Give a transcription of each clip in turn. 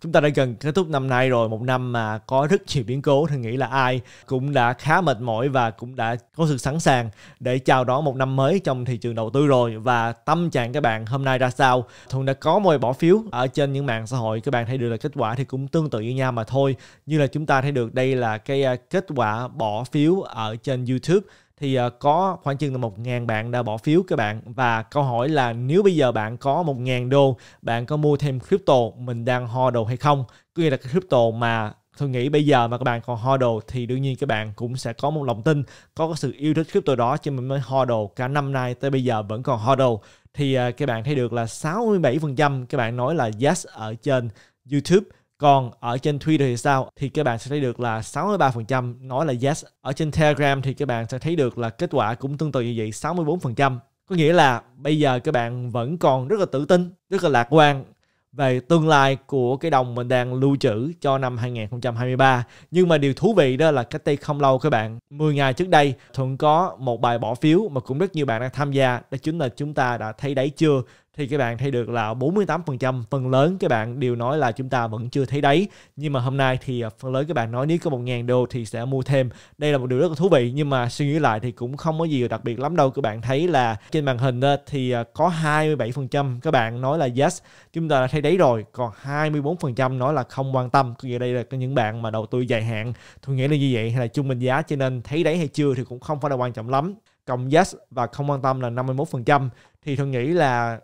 Chúng ta đã gần kết thúc năm nay rồi, một năm mà có rất nhiều biến cố thì nghĩ là ai cũng đã khá mệt mỏi và cũng đã có sự sẵn sàng để chào đón một năm mới trong thị trường đầu tư rồi và tâm trạng các bạn hôm nay ra sao. Thuận đã có mời bỏ phiếu ở trên những mạng xã hội các bạn thấy được là kết quả thì cũng tương tự như nhau mà thôi. Như là chúng ta thấy được đây là cái à, kết quả bỏ phiếu ở trên YouTube thì ờ, có khoảng chừng là một ngàn bạn đã bỏ phiếu các bạn và câu hỏi là nếu bây giờ bạn có một ngàn đô bạn có mua thêm crypto mình đang đồ hay không có nghĩa là crypto mà tôi nghĩ bây giờ mà các bạn còn đồ thì đương nhiên các bạn cũng sẽ có một lòng tin có sự yêu thích crypto đó cho mình mới đồ cả năm nay tới bây giờ vẫn còn đồ thì ờ, các bạn thấy được là 67% các bạn nói là yes ở trên YouTube còn ở trên Twitter thì sao? Thì các bạn sẽ thấy được là 63% nói là yes. Ở trên Telegram thì các bạn sẽ thấy được là kết quả cũng tương tự như vậy 64%. Có nghĩa là bây giờ các bạn vẫn còn rất là tự tin, rất là lạc quan về tương lai của cái đồng mình đang lưu trữ cho năm 2023. Nhưng mà điều thú vị đó là cách đây không lâu các bạn, 10 ngày trước đây Thuận có một bài bỏ phiếu mà cũng rất nhiều bạn đang tham gia, đó chính là chúng ta đã thấy đấy chưa thì các bạn thấy được là 48% phần lớn các bạn đều nói là chúng ta vẫn chưa thấy đấy nhưng mà hôm nay thì à, phần lớn các bạn nói nếu có 1.000 đô thì sẽ mua thêm đây là một điều rất là thú vị nhưng mà suy nghĩ lại thì cũng không có gì đặc biệt lắm đâu các bạn thấy là trên màn hình thì à, có 27% các bạn nói là yes chúng ta đã thấy đấy rồi còn 24% nói là không quan tâm có nghĩa đây là những bạn mà đầu tư dài hạn tôi nghĩ là như vậy hay là trung bình giá cho nên thấy đấy hay chưa thì cũng không phải là quan trọng lắm cộng yes và không quan tâm là 51% thì tôi nghĩ là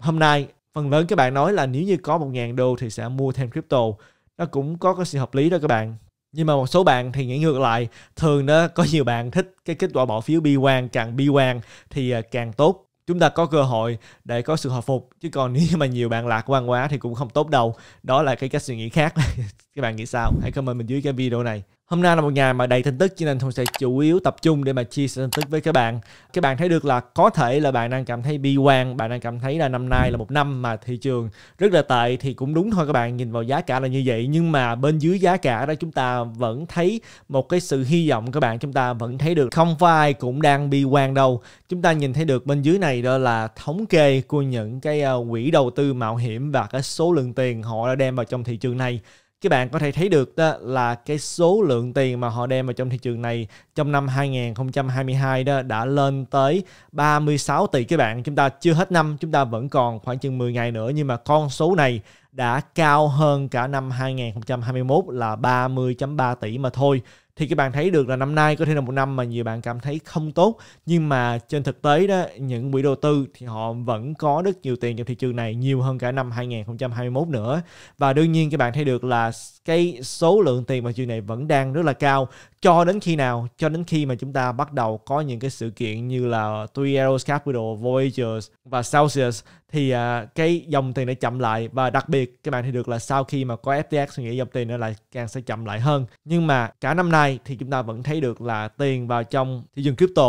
hôm nay phần lớn các bạn nói là nếu như có 1.000 đô thì sẽ mua thêm crypto nó cũng có cái sự hợp lý đó các bạn nhưng mà một số bạn thì nghĩ ngược lại thường đó có nhiều bạn thích cái kết quả bỏ phiếu bi quan càng bi quan thì à, càng tốt chúng ta có cơ hội để có sự hồi phục chứ còn nếu mà nhiều bạn lạc quan quá thì cũng không tốt đâu đó là cái cách suy nghĩ khác các bạn nghĩ sao hãy comment mình dưới cái video này Hôm nay là một ngày mà đầy tin tức cho nên Thông sẽ chủ yếu tập trung để mà chia sẻ tin tức với các bạn. Các bạn thấy được là có thể là bạn đang cảm thấy bi quan, bạn đang cảm thấy là năm nay là một năm mà thị trường rất là tệ thì cũng đúng thôi các bạn, nhìn vào giá cả là như vậy nhưng mà bên dưới giá cả đó chúng ta vẫn thấy một cái sự hy vọng các bạn, chúng ta vẫn thấy được không phải cũng đang bi quan đâu. Chúng ta nhìn thấy được bên dưới này đó là thống kê của những cái ờ, quỹ đầu tư mạo hiểm và cái số lượng tiền họ đã đem vào trong thị trường này các bạn có thể thấy được đó là cái số lượng tiền mà họ đem vào trong thị trường này trong năm 2022 đó đã lên tới 36 tỷ các bạn. Chúng ta chưa hết năm, chúng ta vẫn còn khoảng chừng 10 ngày nữa nhưng mà con số này đã cao hơn cả năm 2021 là 30.3 tỷ mà thôi thì các bạn thấy được là năm nay có thể là một năm mà nhiều bạn cảm thấy không tốt nhưng mà trên thực tế đó những quỹ đầu tư thì họ vẫn có rất nhiều tiền trong thị trường này nhiều hơn cả năm 2021 nữa và đương nhiên các bạn thấy được là cái số lượng tiền mà trường này vẫn đang rất là cao cho đến khi nào cho đến khi mà chúng ta bắt đầu có những cái sự kiện như là Three Arrows Capital, Voyagers và Celsius thì uh, cái dòng tiền này chậm lại và đặc biệt các bạn thì được là sau khi mà có FTX thì nghĩ dòng tiền nó lại càng sẽ chậm lại hơn nhưng mà cả năm nay thì chúng ta vẫn thấy được là tiền vào trong thị trường crypto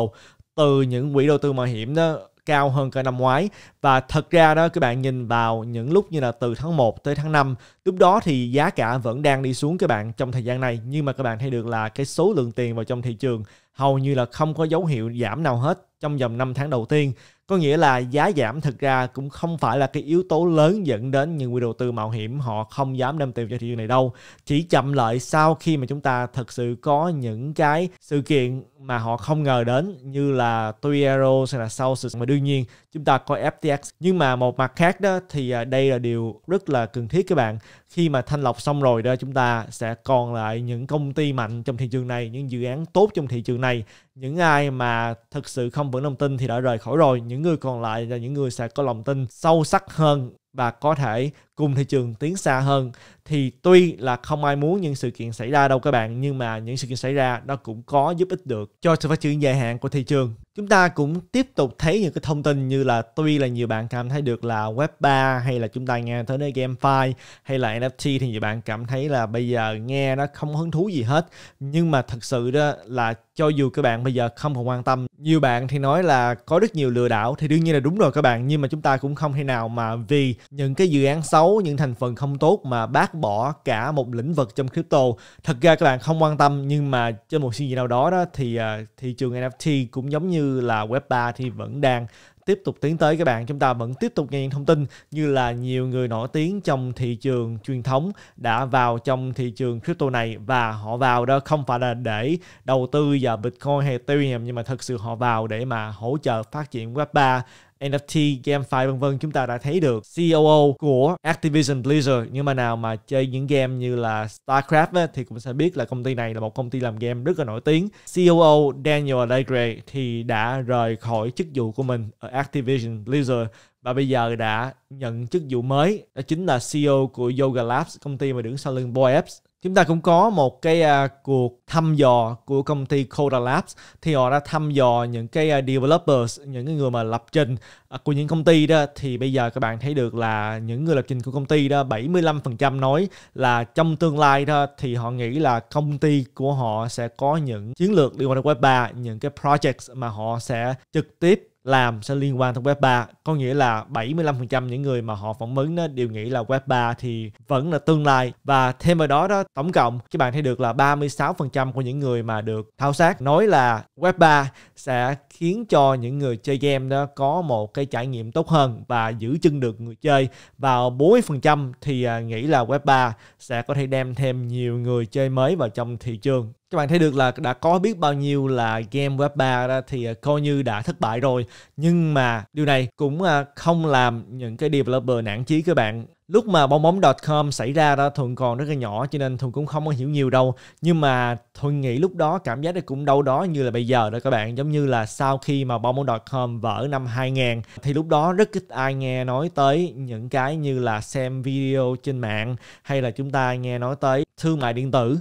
từ những quỹ đầu tư mạo hiểm nó cao hơn cả năm ngoái và thật ra đó các bạn nhìn vào những lúc như là từ tháng 1 tới tháng 5 lúc đó thì giá cả vẫn đang đi xuống các bạn trong thời gian này nhưng mà các bạn thấy được là cái số lượng tiền vào trong thị trường hầu như là không có dấu hiệu giảm nào hết trong vòng 5 tháng đầu tiên có nghĩa là giá giảm thực ra cũng không phải là cái yếu tố lớn dẫn đến những người đầu tư mạo hiểm họ không dám đem tiền cho thị trường này đâu chỉ chậm lại sau khi mà chúng ta thật sự có những cái sự kiện mà họ không ngờ đến như là Tuyero hay là South mà đương nhiên chúng ta coi FTX nhưng mà một mặt khác đó thì à, đây là điều rất là cần thiết các bạn khi mà thanh lọc xong rồi đó chúng ta sẽ còn lại những công ty mạnh trong thị trường này những dự án tốt trong thị trường này những ai mà thực sự không vững lòng tin thì đã rời khỏi rồi những người còn lại là những người sẽ có lòng tin sâu sắc hơn và có thể cùng thị trường tiến xa hơn thì tuy là không ai muốn những sự kiện xảy ra đâu các bạn nhưng mà những sự kiện xảy ra nó cũng có giúp ích được cho sự phát triển dài hạn của thị trường chúng ta cũng tiếp tục thấy những cái thông tin như là tuy là nhiều bạn cảm thấy được là web 3 hay là chúng ta nghe tới nơi GameFi hay là NFT thì nhiều bạn cảm thấy là bây giờ nghe nó không hứng thú gì hết nhưng mà thật sự đó là cho dù các bạn bây giờ không còn quan tâm nhiều bạn thì nói là có rất nhiều lừa đảo thì đương nhiên là đúng rồi các bạn nhưng mà chúng ta cũng không thể nào mà vì những cái dự án xấu những thành phần không tốt mà bác bỏ cả một lĩnh vực trong crypto thật ra các bạn không quan tâm nhưng mà trên một suy nghĩ nào đó đó thì uh, thị trường NFT cũng giống như như là web 3 thì vẫn đang tiếp tục tiến tới các bạn chúng ta vẫn tiếp tục nghe những thông tin như là nhiều người nổi tiếng trong thị trường truyền thống đã vào trong thị trường crypto này và họ vào đó không phải là để đầu tư vào bitcoin hay ethereum nhưng mà thật sự họ vào để mà hỗ trợ phát triển web 3 NFT, GameFi vân vân chúng ta đã thấy được COO của Activision Blizzard nhưng mà nào mà chơi những game như là StarCraft ấy, thì cũng sẽ biết là công ty này là một công ty làm game rất là nổi tiếng. COO Daniel Alegre thì đã rời khỏi chức vụ của mình ở Activision Blizzard và bây giờ đã nhận chức vụ mới đó chính là CEO của Yoga Labs, công ty mà đứng sau lưng Boy Apps Chúng ta cũng có một cái uh, cuộc thăm dò của công ty Coda Labs thì họ đã thăm dò những cái uh, developers, những cái người mà lập trình uh, của những công ty đó thì bây giờ các bạn thấy được là những người lập trình của công ty đó 75% nói là trong tương lai đó thì họ nghĩ là công ty của họ sẽ có những chiến lược liên quan đến web 3, những cái projects mà họ sẽ trực tiếp làm sẽ liên quan tới web 3 có nghĩa là 75% những người mà họ phỏng vấn đó đều nghĩ là web 3 thì vẫn là tương lai và thêm vào đó đó tổng cộng các bạn thấy được là 36% của những người mà được thao sát nói là web 3 sẽ khiến cho những người chơi game đó có một cái trải nghiệm tốt hơn và giữ chân được người chơi Và 40% thì à, nghĩ là web 3 sẽ có thể đem thêm nhiều người chơi mới vào trong thị trường các bạn thấy được là đã có biết bao nhiêu là game web 3 đó thì à, coi như đã thất bại rồi nhưng mà điều này cũng à, không làm những cái developer nản chí các bạn lúc mà bong bóng.com xảy ra đó thuận còn rất là nhỏ cho nên thuận cũng không có hiểu nhiều đâu nhưng mà thuận nghĩ lúc đó cảm giác nó cũng đâu đó như là bây giờ đó các bạn giống như là sau khi mà bong bóng.com vỡ năm 2000 thì lúc đó rất ít ai nghe nói tới những cái như là xem video trên mạng hay là chúng ta nghe nói tới thương mại điện tử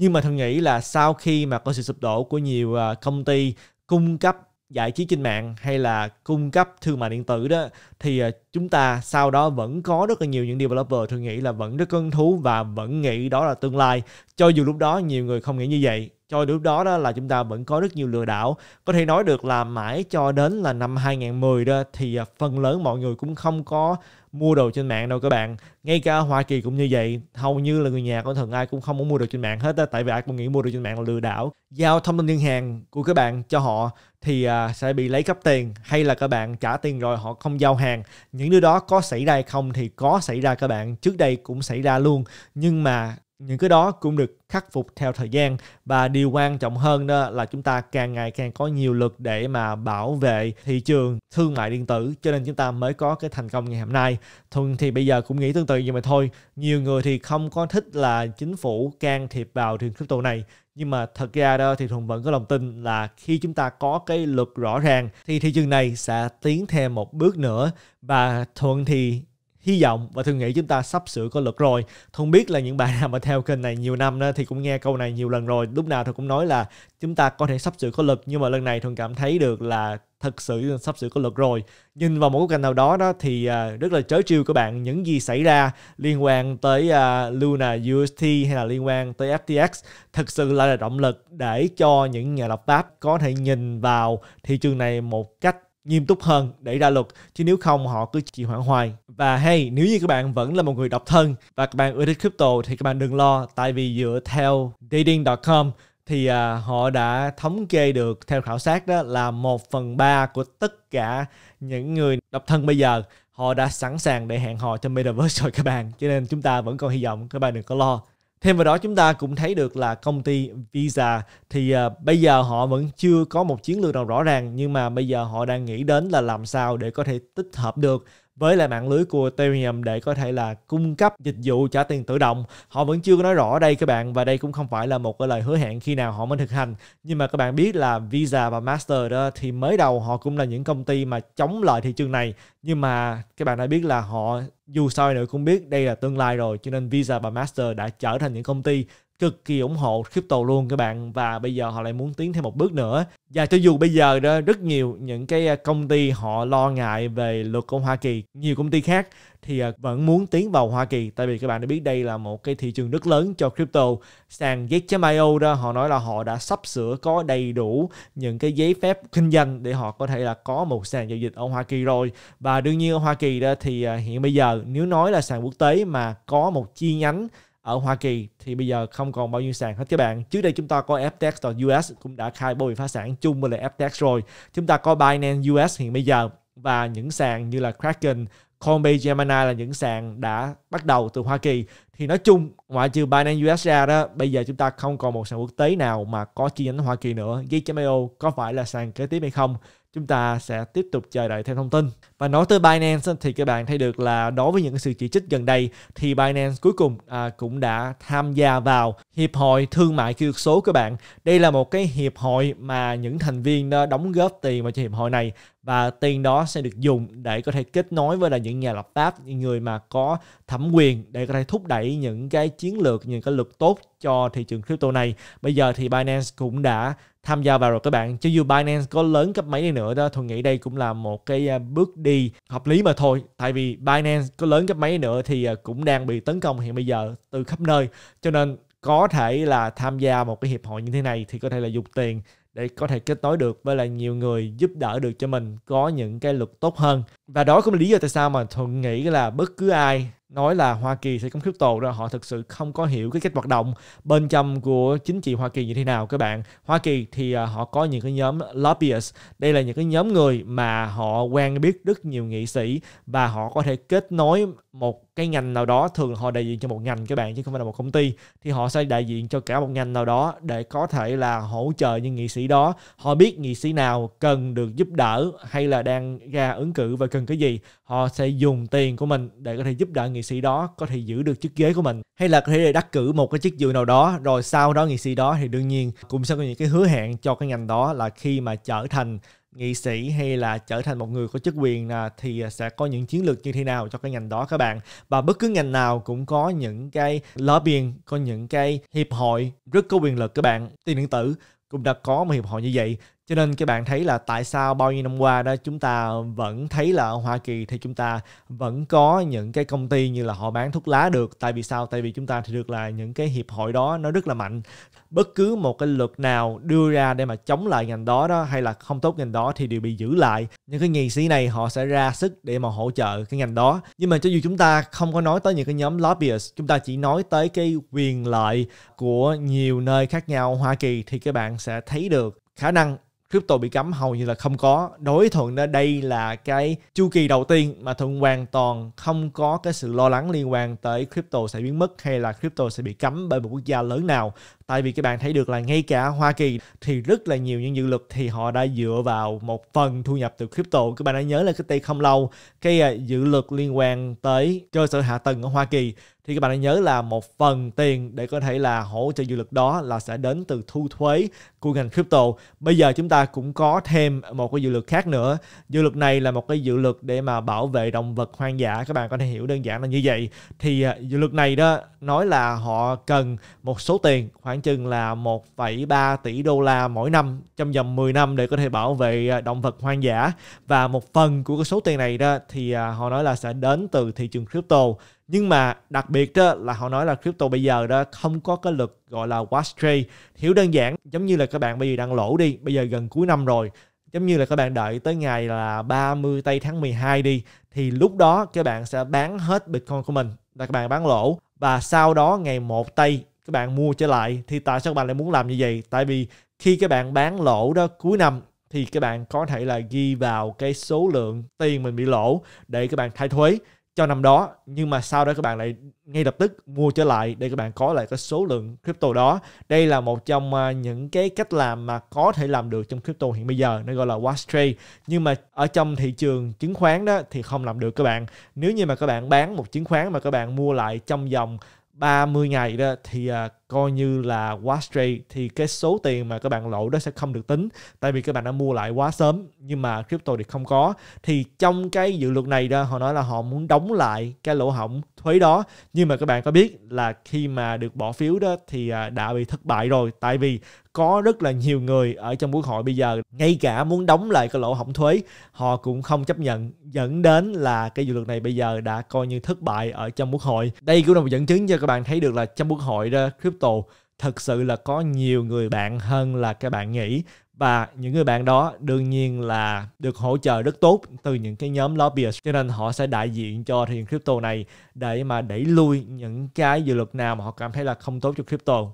nhưng mà thường nghĩ là sau khi mà có sự sụp đổ của nhiều à, công ty cung cấp giải trí trên mạng hay là cung cấp thương mại điện tử đó thì à, chúng ta sau đó vẫn có rất là nhiều những developer thường nghĩ là vẫn rất cân thú và vẫn nghĩ đó là tương lai cho dù lúc đó nhiều người không nghĩ như vậy cho lúc đó đó là chúng ta vẫn có rất nhiều lừa đảo có thể nói được là mãi cho đến là năm 2010 đó thì à, phần lớn mọi người cũng không có mua đồ trên mạng đâu các bạn ngay cả Hoa Kỳ cũng như vậy hầu như là người nhà của thần ai cũng không muốn mua đồ trên mạng hết á tại vì ai cũng nghĩ mua đồ trên mạng là lừa đảo giao thông tin ngân hàng của các bạn cho họ thì à, sẽ bị lấy cắp tiền hay là các bạn trả tiền rồi họ không giao hàng những điều đó có xảy ra hay không thì có xảy ra các bạn trước đây cũng xảy ra luôn nhưng mà những cái đó cũng được khắc phục theo thời gian và điều quan trọng hơn đó là chúng ta càng ngày càng có nhiều lực để mà bảo vệ thị trường thương mại điện tử cho nên chúng ta mới có cái thành công ngày hôm nay thuần thì bây giờ cũng nghĩ tương tự như vậy thôi nhiều người thì không có thích là chính phủ can thiệp vào thị trường crypto này nhưng mà thật ra đó thì Thuận vẫn có lòng tin là khi chúng ta có cái luật rõ ràng thì thị trường này sẽ tiến thêm một bước nữa và Thuận thì hy vọng và thường nghĩ chúng ta sắp sửa có luật rồi không biết là những bạn nào mà theo kênh này nhiều năm đó thì cũng nghe câu này nhiều lần rồi lúc nào tôi cũng nói là chúng ta có thể sắp sửa có luật nhưng mà lần này thường cảm thấy được là thật sự sắp sửa có luật rồi nhìn vào một cái cảnh nào đó đó thì à, rất là chớ trêu các bạn những gì xảy ra liên quan tới à, Luna UST hay là liên quan tới FTX thật sự là động lực để cho những nhà lập pháp có thể nhìn vào thị trường này một cách nghiêm túc hơn để ra luật chứ nếu không họ cứ chỉ hoảng hoài và hey nếu như các bạn vẫn là một người độc thân và các bạn ưa thích crypto thì các bạn đừng lo tại vì dựa theo dating.com thì à, họ đã thống kê được theo khảo sát đó là một phần ba của tất cả những người độc thân bây giờ họ đã sẵn sàng để hẹn hò trong Metaverse rồi các bạn cho nên chúng ta vẫn còn hy vọng các bạn đừng có lo Thêm vào đó chúng ta cũng thấy được là công ty Visa thì uh, bây giờ họ vẫn chưa có một chiến lược nào rõ ràng nhưng mà bây giờ họ đang nghĩ đến là làm sao để có thể tích hợp được với lại mạng lưới của Ethereum để có thể là cung cấp dịch vụ trả tiền tự động. Họ vẫn chưa có nói rõ đây các bạn và đây cũng không phải là một cái lời hứa hẹn khi nào họ mới thực hành. Nhưng mà các bạn biết là Visa và Master đó thì mới đầu họ cũng là những công ty mà chống lại thị trường này. Nhưng mà các bạn đã biết là họ dù sao nữa cũng biết đây là tương lai rồi cho nên Visa và Master đã trở thành những công ty cực kỳ ủng hộ crypto luôn các bạn và bây giờ họ lại muốn tiến thêm một bước nữa và cho dù bây giờ đó rất nhiều những cái à, công ty họ lo ngại về luật của Hoa Kỳ nhiều công ty khác thì à, vẫn muốn tiến vào Hoa Kỳ tại vì các bạn đã biết đây là một cái thị trường rất lớn cho crypto sàn Gate.io đó họ nói là họ đã sắp sửa có đầy đủ những cái giấy phép kinh doanh để họ có thể là có một sàn giao dịch ở Hoa Kỳ rồi và đương nhiên ở Hoa Kỳ đó thì à, hiện bây giờ nếu nói là sàn quốc tế mà có một chi nhánh ở Hoa Kỳ thì bây giờ không còn bao nhiêu sàn hết các bạn. Trước đây chúng ta có FTX và US cũng đã khai bô bị phá sản chung với lại FTX rồi. Chúng ta có Binance US hiện bây giờ và những sàn như là Kraken, Coinbase, Gemini là những sàn đã bắt đầu từ Hoa Kỳ. Thì nói chung ngoại trừ Binance US ra đó, bây giờ chúng ta không còn một sàn quốc tế nào mà có chi nhánh Hoa Kỳ nữa. Gate.io có phải là sàn kế tiếp hay không? Chúng ta sẽ tiếp tục chờ đợi thêm thông tin. Và nói tới Binance thì các bạn thấy được là đối với những sự chỉ trích gần đây thì Binance cuối cùng à, cũng đã tham gia vào Hiệp hội Thương mại Kỹ thuật số các bạn. Đây là một cái hiệp hội mà những thành viên đó đóng góp tiền vào cho hiệp hội này và tiền đó sẽ được dùng để có thể kết nối với là những nhà lập pháp, những người mà có thẩm quyền để có thể thúc đẩy những cái chiến lược, những cái luật tốt cho thị trường crypto này. Bây giờ thì Binance cũng đã tham gia vào rồi các bạn. Cho dù Binance có lớn cấp mấy đi nữa đó, tôi nghĩ đây cũng là một cái à, bước đi đi hợp lý mà thôi tại vì Binance có lớn cấp mấy nữa thì à, cũng đang bị tấn công hiện bây giờ từ khắp nơi cho nên có thể là tham gia một cái hiệp hội như thế này thì có thể là dùng tiền để có thể kết nối được với là nhiều người giúp đỡ được cho mình có những cái luật tốt hơn và đó cũng là lý do tại sao mà thuận nghĩ là bất cứ ai nói là Hoa Kỳ sẽ cấm crypto ra họ thực sự không có hiểu cái cách hoạt động bên trong của chính trị Hoa Kỳ như thế nào các bạn Hoa Kỳ thì à, họ có những cái nhóm lobbyist đây là những cái nhóm người mà họ quen biết rất nhiều nghị sĩ và họ có thể kết nối một cái ngành nào đó thường họ đại diện cho một ngành các bạn chứ không phải là một công ty thì họ sẽ đại diện cho cả một ngành nào đó để có thể là hỗ trợ những nghị sĩ đó họ biết nghị sĩ nào cần được giúp đỡ hay là đang ra ứng cử và cần cái gì họ sẽ dùng tiền của mình để có thể giúp đỡ nghị nghị sĩ đó có thể giữ được chức ghế của mình hay là có thể đắc cử một cái chức vụ nào đó rồi sau đó nghị sĩ đó thì đương nhiên cũng sẽ có những cái hứa hẹn cho cái ngành đó là khi mà trở thành nghị sĩ hay là trở thành một người có chức quyền thì sẽ có những chiến lược như thế nào cho cái ngành đó các bạn và bất cứ ngành nào cũng có những cái lobbying có những cái hiệp hội rất có quyền lực các bạn tiền điện tử cũng đã có một hiệp hội như vậy cho nên các bạn thấy là tại sao bao nhiêu năm qua đó chúng ta vẫn thấy là ở Hoa Kỳ thì chúng ta vẫn có những cái công ty như là họ bán thuốc lá được tại vì sao tại vì chúng ta thì được là những cái hiệp hội đó nó rất là mạnh bất cứ một cái luật nào đưa ra để mà chống lại ngành đó đó hay là không tốt ngành đó thì đều bị giữ lại những cái nghị sĩ này họ sẽ ra sức để mà hỗ trợ cái ngành đó nhưng mà cho dù chúng ta không có nói tới những cái nhóm lobbyist chúng ta chỉ nói tới cái quyền lợi của nhiều nơi khác nhau Hoa Kỳ thì các bạn sẽ thấy được khả năng crypto bị cấm hầu như là không có đối thuận đó đây là cái chu kỳ đầu tiên mà thuận hoàn toàn không có cái sự lo lắng liên quan tới crypto sẽ biến mất hay là crypto sẽ bị cấm bởi một quốc gia lớn nào tại vì các bạn thấy được là ngay cả Hoa Kỳ thì rất là nhiều những dự luật thì họ đã dựa vào một phần thu nhập từ crypto các bạn đã nhớ là cái tây không lâu cái à, dự luật liên quan tới cơ sở hạ tầng ở Hoa Kỳ thì các bạn hãy nhớ là một phần tiền để có thể là hỗ trợ dự lực đó là sẽ đến từ thu thuế của ngành crypto. Bây giờ chúng ta cũng có thêm một cái dự luật khác nữa. Dự luật này là một cái dự luật để mà bảo vệ động vật hoang dã. Các bạn có thể hiểu đơn giản là như vậy. Thì à, dự luật này đó nói là họ cần một số tiền khoảng chừng là 1,3 tỷ đô la mỗi năm trong vòng 10 năm để có thể bảo vệ à, động vật hoang dã và một phần của cái số tiền này đó thì à, họ nói là sẽ đến từ thị trường crypto nhưng mà đặc biệt đó là họ nói là crypto bây giờ đó không có cái lực gọi là wash trade hiểu đơn giản giống như là các bạn bây giờ đang lỗ đi bây giờ gần cuối năm rồi giống như là các bạn đợi tới ngày là 30 tây tháng 12 đi thì lúc đó các bạn sẽ bán hết bitcoin của mình là các bạn bán lỗ và sau đó ngày 1 tây các bạn mua trở lại thì tại sao các bạn lại muốn làm như vậy tại vì khi các bạn bán lỗ đó cuối năm thì các bạn có thể là ghi vào cái số lượng tiền mình bị lỗ để các bạn thay thuế cho năm đó nhưng mà sau đó các bạn lại ngay lập tức mua trở lại để các bạn có lại cái số lượng crypto đó đây là một trong à, những cái cách làm mà có thể làm được trong crypto hiện bây giờ nó gọi là wash trade nhưng mà ở trong thị trường chứng khoán đó thì không làm được các bạn nếu như mà các bạn bán một chứng khoán mà các bạn mua lại trong vòng 30 ngày đó thì à, coi như là quá straight thì cái số tiền mà các bạn lỗ đó sẽ không được tính tại vì các bạn đã mua lại quá sớm nhưng mà crypto thì không có thì trong cái dự luật này đó họ nói là họ muốn đóng lại cái lỗ hỏng thuế đó nhưng mà các bạn có biết là khi mà được bỏ phiếu đó thì à, đã bị thất bại rồi tại vì có rất là nhiều người ở trong quốc hội bây giờ ngay cả muốn đóng lại cái lỗ hỏng thuế họ cũng không chấp nhận dẫn đến là cái dự luật này bây giờ đã coi như thất bại ở trong quốc hội đây cũng là một dẫn chứng cho các bạn thấy được là trong quốc hội đó crypto tù thật sự là có nhiều người bạn hơn là các bạn nghĩ và những người bạn đó đương nhiên là được hỗ trợ rất tốt từ những cái nhóm lobbyist cho nên họ sẽ đại diện cho thị trường crypto này để mà đẩy lui những cái dự luật nào mà họ cảm thấy là không tốt cho crypto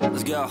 Let's go.